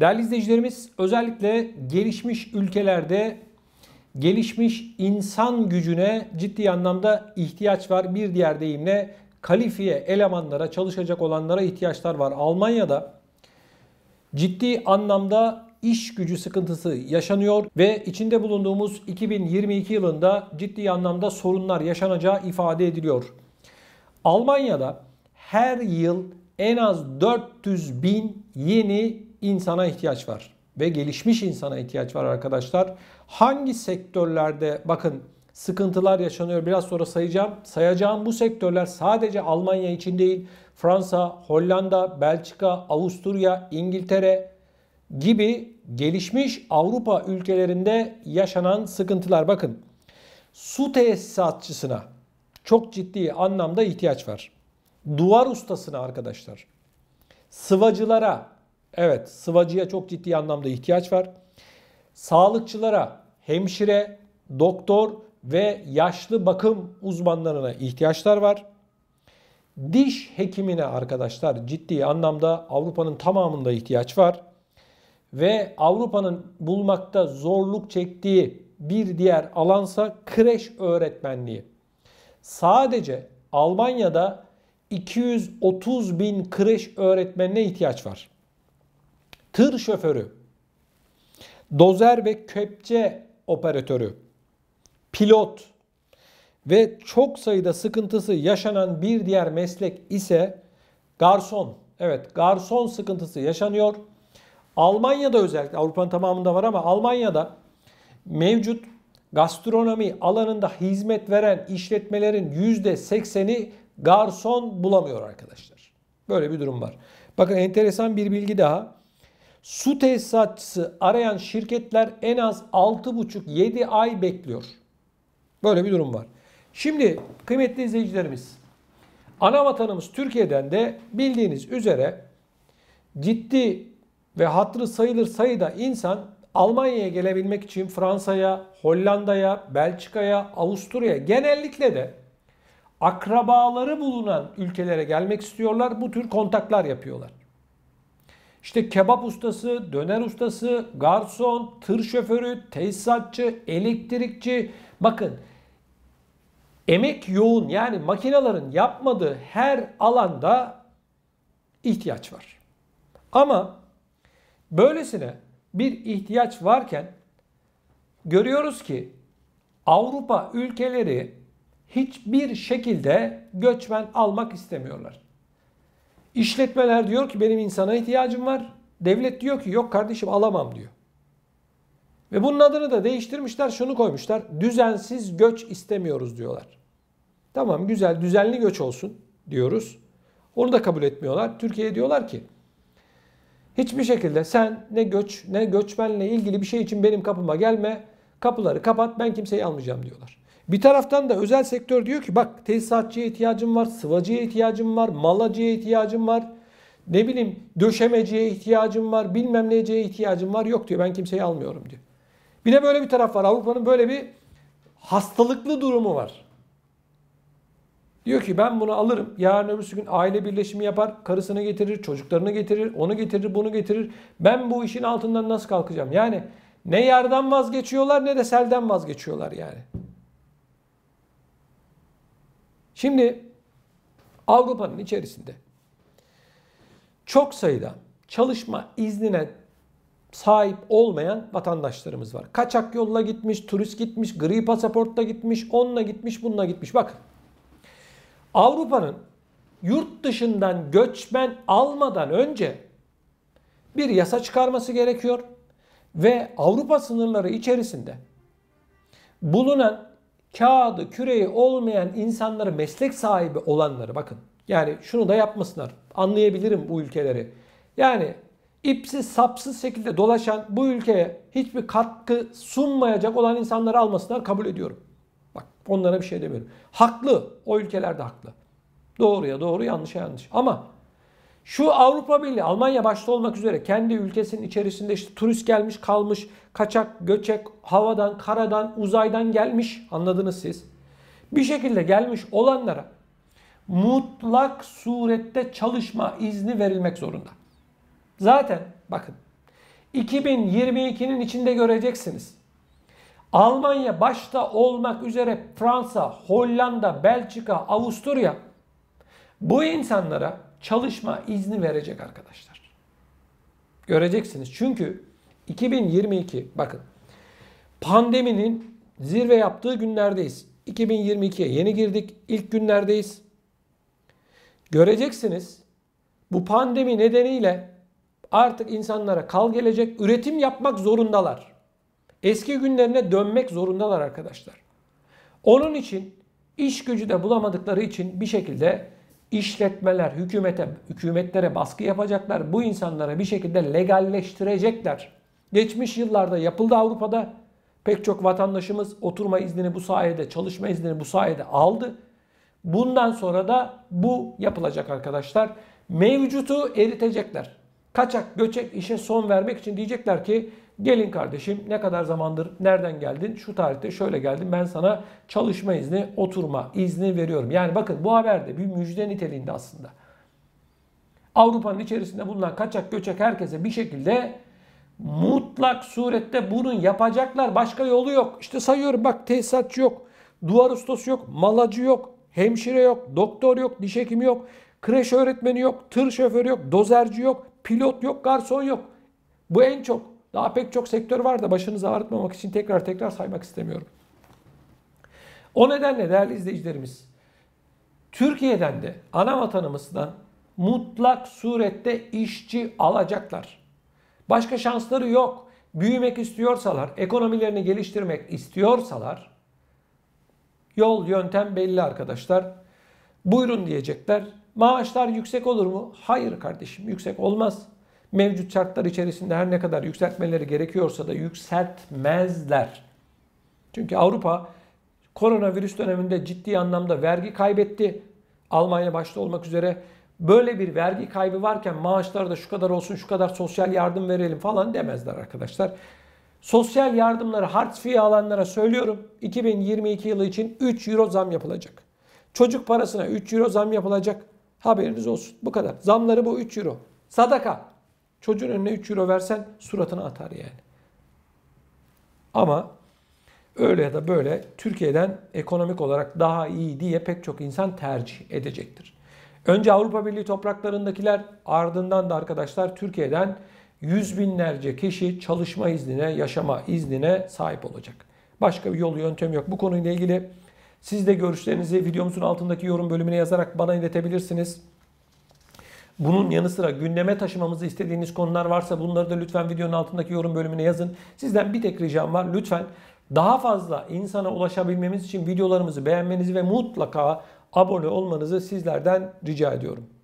Değerli izleyicilerimiz özellikle gelişmiş ülkelerde gelişmiş insan gücüne ciddi anlamda ihtiyaç var. Bir diğer deyimle kalifiye elemanlara, çalışacak olanlara ihtiyaçlar var. Almanya'da ciddi anlamda iş gücü sıkıntısı yaşanıyor ve içinde bulunduğumuz 2022 yılında ciddi anlamda sorunlar yaşanacağı ifade ediliyor. Almanya'da her yıl en az 400 bin yeni insana ihtiyaç var ve gelişmiş insana ihtiyaç var arkadaşlar. Hangi sektörlerde bakın sıkıntılar yaşanıyor biraz sonra sayacağım. Sayacağım bu sektörler sadece Almanya için değil Fransa, Hollanda, Belçika, Avusturya, İngiltere gibi gelişmiş Avrupa ülkelerinde yaşanan sıkıntılar. Bakın su tesisatçısına çok ciddi anlamda ihtiyaç var. Duvar ustasına arkadaşlar, sıvacılara, Evet sıvacıya çok ciddi anlamda ihtiyaç var. Sağlıkçılara, hemşire, doktor ve yaşlı bakım uzmanlarına ihtiyaçlar var. Diş hekimine arkadaşlar ciddi anlamda Avrupa'nın tamamında ihtiyaç var. Ve Avrupa'nın bulmakta zorluk çektiği bir diğer alansa kreş öğretmenliği. Sadece Almanya'da 230 bin kreş öğretmenine ihtiyaç var tır şoförü, dozer ve köpçe operatörü, pilot ve çok sayıda sıkıntısı yaşanan bir diğer meslek ise garson. Evet garson sıkıntısı yaşanıyor. Almanya'da özellikle Avrupa'nın tamamında var ama Almanya'da mevcut gastronomi alanında hizmet veren işletmelerin %80'i garson bulamıyor arkadaşlar. Böyle bir durum var. Bakın enteresan bir bilgi daha su tesisatçısı arayan şirketler en az 6,5-7 ay bekliyor. Böyle bir durum var. Şimdi kıymetli izleyicilerimiz, ana vatanımız Türkiye'den de bildiğiniz üzere ciddi ve hatırı sayılır sayıda insan Almanya'ya gelebilmek için Fransa'ya, Hollanda'ya, Belçika'ya, Avusturya'ya genellikle de akrabaları bulunan ülkelere gelmek istiyorlar. Bu tür kontaklar yapıyorlar. İşte kebap ustası, döner ustası, garson, tır şoförü, tesisatçı, elektrikçi. Bakın emek yoğun yani makinelerin yapmadığı her alanda ihtiyaç var. Ama böylesine bir ihtiyaç varken görüyoruz ki Avrupa ülkeleri hiçbir şekilde göçmen almak istemiyorlar. İşletmeler diyor ki benim insana ihtiyacım var. Devlet diyor ki yok kardeşim alamam diyor. Ve bunun adını da değiştirmişler şunu koymuşlar. Düzensiz göç istemiyoruz diyorlar. Tamam güzel düzenli göç olsun diyoruz. Onu da kabul etmiyorlar. Türkiye'ye diyorlar ki hiçbir şekilde sen ne göç ne göçmenle ilgili bir şey için benim kapıma gelme. Kapıları kapat ben kimseyi almayacağım diyorlar. Bir taraftan da özel sektör diyor ki bak tesisatçıya ihtiyacım var, sıvacıya ihtiyacım var, malacıya ihtiyacım var. Ne bileyim döşemeciye ihtiyacım var, bilmem neyciye ihtiyacım var. Yok diyor ben kimseyi almıyorum diyor. Bir de böyle bir taraf var. Avrupa'nın böyle bir hastalıklı durumu var. Diyor ki ben bunu alırım. Yarın öbür gün aile birleşimi yapar. Karısını getirir, çocuklarını getirir, onu getirir, bunu getirir. Ben bu işin altından nasıl kalkacağım? Yani ne yardan vazgeçiyorlar ne de selden vazgeçiyorlar yani. Şimdi Avrupa'nın içerisinde çok sayıda çalışma iznine sahip olmayan vatandaşlarımız var. Kaçak yolla gitmiş, turist gitmiş, gri pasaportla gitmiş, onunla gitmiş, bununla gitmiş. Bak Avrupa'nın yurt dışından göçmen almadan önce bir yasa çıkarması gerekiyor ve Avrupa sınırları içerisinde bulunan kağıdı, küreği olmayan insanları meslek sahibi olanları bakın. Yani şunu da yapmasınlar. Anlayabilirim bu ülkeleri. Yani ipsiz sapsız şekilde dolaşan bu ülkeye hiçbir katkı sunmayacak olan insanları almasınlar kabul ediyorum. Bak onlara bir şey demiyorum. Haklı. O ülkelerde haklı. Doğruya doğru yanlışa yanlış. Ama şu Avrupa Birliği, Almanya başta olmak üzere kendi ülkesinin içerisinde işte turist gelmiş, kalmış, kaçak, göçek, havadan, karadan, uzaydan gelmiş. Anladınız siz. Bir şekilde gelmiş olanlara mutlak surette çalışma izni verilmek zorunda. Zaten bakın 2022'nin içinde göreceksiniz. Almanya başta olmak üzere Fransa, Hollanda, Belçika, Avusturya bu insanlara çalışma izni verecek arkadaşlar. Göreceksiniz. Çünkü 2022 bakın pandeminin zirve yaptığı günlerdeyiz. 2022'ye yeni girdik. İlk günlerdeyiz. Göreceksiniz. Bu pandemi nedeniyle artık insanlara kal gelecek üretim yapmak zorundalar. Eski günlerine dönmek zorundalar arkadaşlar. Onun için iş gücü de bulamadıkları için bir şekilde işletmeler, hükümete, hükümetlere baskı yapacaklar. Bu insanlara bir şekilde legalleştirecekler. Geçmiş yıllarda yapıldı Avrupa'da. Pek çok vatandaşımız oturma iznini bu sayede, çalışma iznini bu sayede aldı. Bundan sonra da bu yapılacak arkadaşlar. Mevcutu eritecekler. Kaçak göçek işe son vermek için diyecekler ki Gelin kardeşim ne kadar zamandır nereden geldin? Şu tarihte şöyle geldim ben sana çalışma izni, oturma izni veriyorum. Yani bakın bu haberde bir müjde niteliğinde aslında. Avrupa'nın içerisinde bulunan kaçak göçek herkese bir şekilde mutlak surette bunu yapacaklar. Başka yolu yok. İşte sayıyorum bak tesisatçı yok, duvar ustası yok, malacı yok, hemşire yok, doktor yok, diş hekimi yok, kreş öğretmeni yok, tır şoförü yok, dozerci yok, pilot yok, garson yok. Bu en çok. Daha pek çok sektör var da başınızı ağrıtmamak için tekrar tekrar saymak istemiyorum. O nedenle değerli izleyicilerimiz Türkiye'den de ana vatanımızdan mutlak surette işçi alacaklar. Başka şansları yok. Büyümek istiyorsalar, ekonomilerini geliştirmek istiyorsalar yol yöntem belli arkadaşlar. Buyurun diyecekler. Maaşlar yüksek olur mu? Hayır kardeşim yüksek olmaz. Mevcut şartlar içerisinde her ne kadar yükseltmeleri gerekiyorsa da yükseltmezler. Çünkü Avrupa koronavirüs döneminde ciddi anlamda vergi kaybetti. Almanya başta olmak üzere böyle bir vergi kaybı varken maaşlar da şu kadar olsun şu kadar sosyal yardım verelim falan demezler arkadaşlar. Sosyal yardımları hartfiye alanlara söylüyorum 2022 yılı için 3 euro zam yapılacak. Çocuk parasına 3 euro zam yapılacak. Haberiniz olsun. Bu kadar. Zamları bu 3 euro. Sadaka. Çocuğun önüne 3 euro versen suratına atar yani. Ama öyle ya da böyle Türkiye'den ekonomik olarak daha iyi diye pek çok insan tercih edecektir. Önce Avrupa Birliği topraklarındakiler ardından da arkadaşlar Türkiye'den yüz binlerce kişi çalışma iznine, yaşama iznine sahip olacak. Başka bir yolu yöntem yok. Bu konuyla ilgili siz de görüşlerinizi videomuzun altındaki yorum bölümüne yazarak bana iletebilirsiniz. Bunun yanı sıra gündeme taşımamızı istediğiniz konular varsa bunları da lütfen videonun altındaki yorum bölümüne yazın. Sizden bir tek ricam var. Lütfen daha fazla insana ulaşabilmemiz için videolarımızı beğenmenizi ve mutlaka abone olmanızı sizlerden rica ediyorum.